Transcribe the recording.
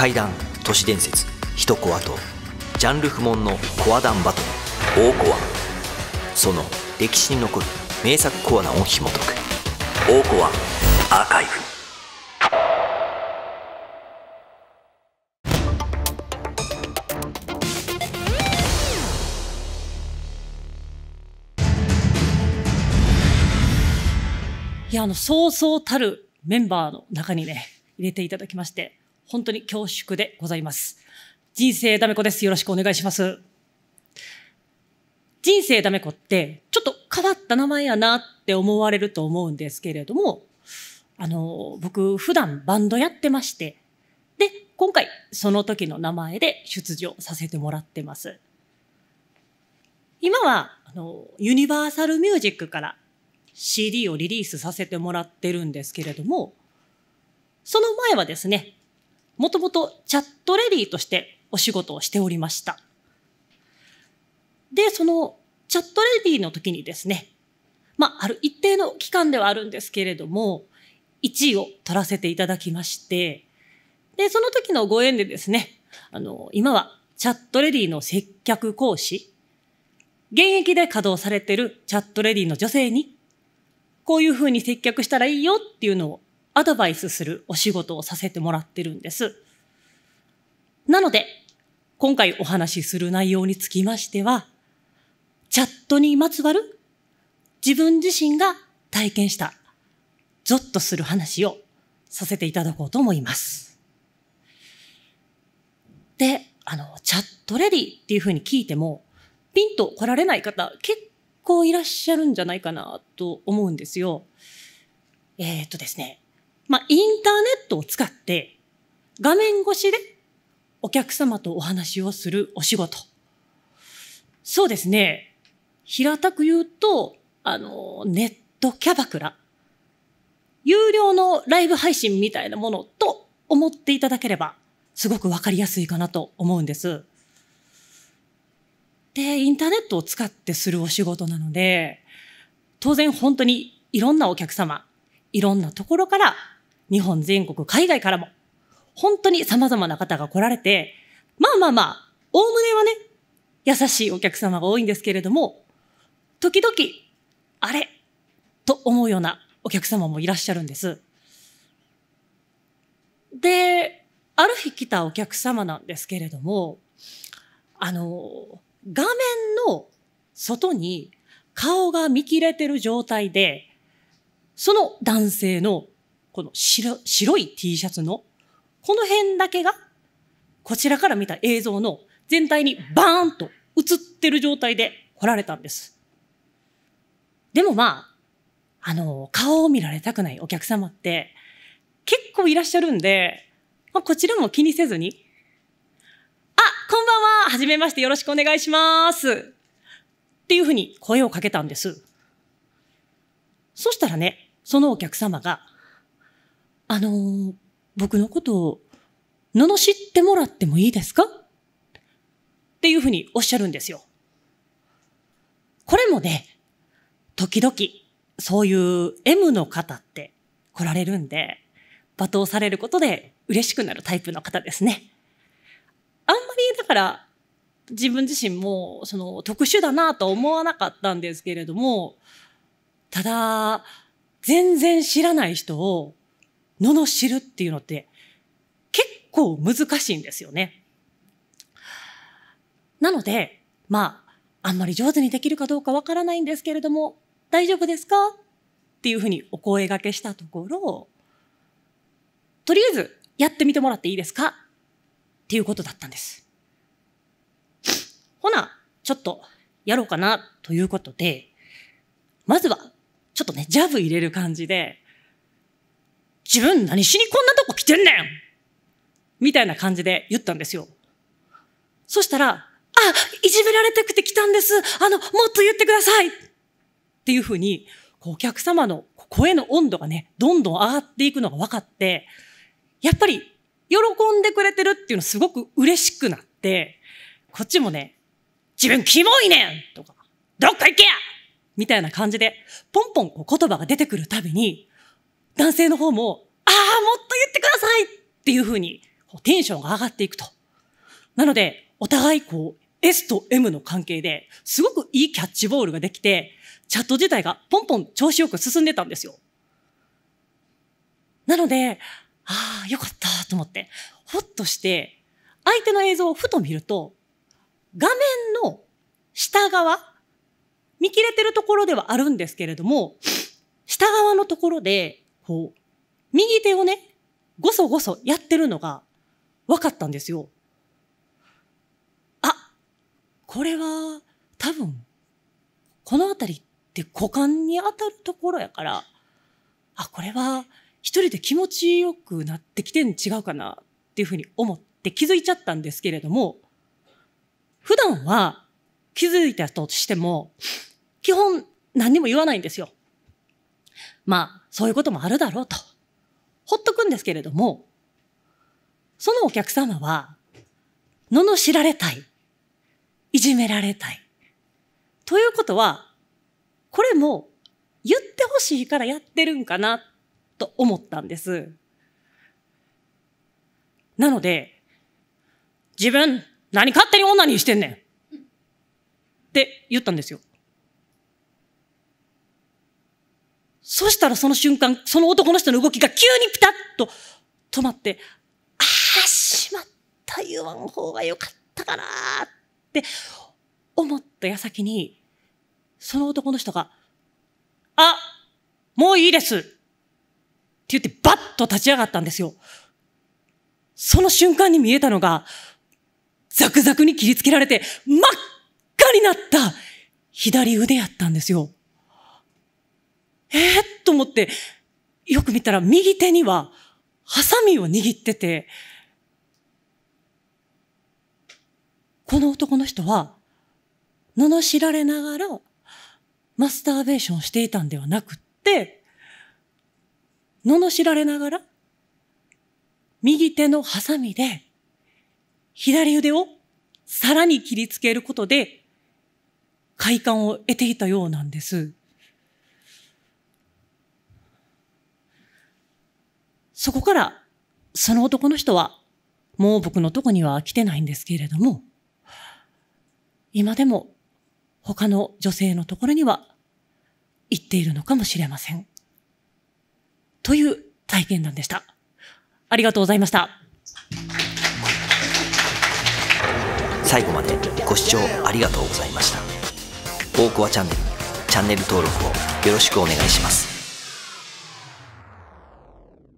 怪談都市伝説一コアとジャンル不問のコア談バトル大コアその歴史に残る名作コアなを紐解く大コアアーカイブいや、あの、そうそうたるメンバーの中にね、入れていただきまして、本当に恐縮でございます。人生ダメ子です。よろしくお願いします。人生ダメ子って、ちょっと変わった名前やなって思われると思うんですけれども、あの、僕、普段バンドやってまして、で、今回、その時の名前で出場させてもらってます。今は、あの、ユニバーサルミュージックから CD をリリースさせてもらってるんですけれども、その前はですね、もともとチャットレディとしてお仕事をしておりました。で、そのチャットレディの時にですね、まあ、ある一定の期間ではあるんですけれども、1位を取らせていただきまして、で、その時のご縁でですね、あの、今はチャットレディの接客講師、現役で稼働されてるチャットレディの女性に、こういうふうに接客したらいいよっていうのをアドバイスするお仕事をさせてもらってるんです。なので、今回お話しする内容につきましては、チャットにまつわる自分自身が体験したゾッとする話をさせていただこうと思います。で、あの、チャットレディっていうふうに聞いても、ピンと来られない方結構いらっしゃるんじゃないかなと思うんですよ。えー、っとですね、まあ、インターネットを使って画面越しでお客様とお話をするお仕事。そうですね。平たく言うと、あの、ネットキャバクラ。有料のライブ配信みたいなものと思っていただければ、すごくわかりやすいかなと思うんです。で、インターネットを使ってするお仕事なので、当然本当にいろんなお客様、いろんなところから日本全国、海外からも、本当に様々な方が来られて、まあまあまあ、おおむねはね、優しいお客様が多いんですけれども、時々、あれと思うようなお客様もいらっしゃるんです。で、ある日来たお客様なんですけれども、あの、画面の外に顔が見切れてる状態で、その男性のこの白白い T シャツの、この辺だけが、こちらから見た映像の全体にバーンと映ってる状態で来られたんです。でもまあ、あの、顔を見られたくないお客様って結構いらっしゃるんで、まあ、こちらも気にせずに、あ、こんばんは、はじめましてよろしくお願いします。っていうふうに声をかけたんです。そしたらね、そのお客様が、あのー、僕のことを、罵ってもらってもいいですかっていうふうにおっしゃるんですよ。これもね、時々、そういう M の方って来られるんで、罵倒されることで嬉しくなるタイプの方ですね。あんまり、だから、自分自身も、その、特殊だなと思わなかったんですけれども、ただ、全然知らない人を罵るっていうのって結構難しいんですよね。なので、まあ、あんまり上手にできるかどうかわからないんですけれども、大丈夫ですかっていうふうにお声がけしたところ、とりあえずやってみてもらっていいですかっていうことだったんです。ほな、ちょっとやろうかなということで、まずは、ちょっとね、ジャブ入れる感じで、自分何しにこんなとこ来てんねんみたいな感じで言ったんですよ。そしたら、あ、いじめられたくて来たんです。あの、もっと言ってくださいっていうふうに、お客様の声の温度がね、どんどん上がっていくのが分かって、やっぱり喜んでくれてるっていうのすごく嬉しくなって、こっちもね、自分キモいねんとか、どっか行けやみたいな感じで、ポンポン言葉が出てくるたびに、男性の方も、ああ、もっと言ってくださいっていうふうに、テンションが上がっていくと。なので、お互いこう、S と M の関係で、すごくいいキャッチボールができて、チャット自体がポンポン調子よく進んでたんですよ。なので、ああ、よかったと思って、ほっとして、相手の映像をふと見ると、画面の下側、見切れてるところではあるんですけれども、下側のところでこう、右手をね、ごそごそやってるのが分かったんですよ。あ、これは多分、この辺りって股間に当たるところやから、あ、これは一人で気持ちよくなってきてん違うかなっていうふうに思って気づいちゃったんですけれども、普段は気づいたとしても、基本何にも言わないんですよ。まあ、そういうこともあるだろうと、ほっとくんですけれども、そのお客様は、罵られたい。いじめられたい。ということは、これも言ってほしいからやってるんかなと思ったんです。なので、自分何勝手に女にしてんねんって言ったんですよ。そしたらその瞬間、その男の人の動きが急にピタッと止まって、ああ、しまった、言わん方がよかったかなって思った矢先に、その男の人が、あ、もういいですって言ってバッと立ち上がったんですよ。その瞬間に見えたのが、ザクザクに切りつけられて真っ赤になった左腕やったんですよ。えー、と思って、よく見たら右手には、ハサミを握ってて、この男の人は、罵られながら、マスターベーションしていたんではなくって、罵られながら、右手のハサミで、左腕をさらに切りつけることで、快感を得ていたようなんです。そこから、その男の人は、もう僕のとこには来てないんですけれども、今でも他の女性のところには行っているのかもしれません。という体験談でした。ありがとうございました。最後までご視聴ありがとうございました。大コアチャンネル、チャンネル登録をよろしくお願いします。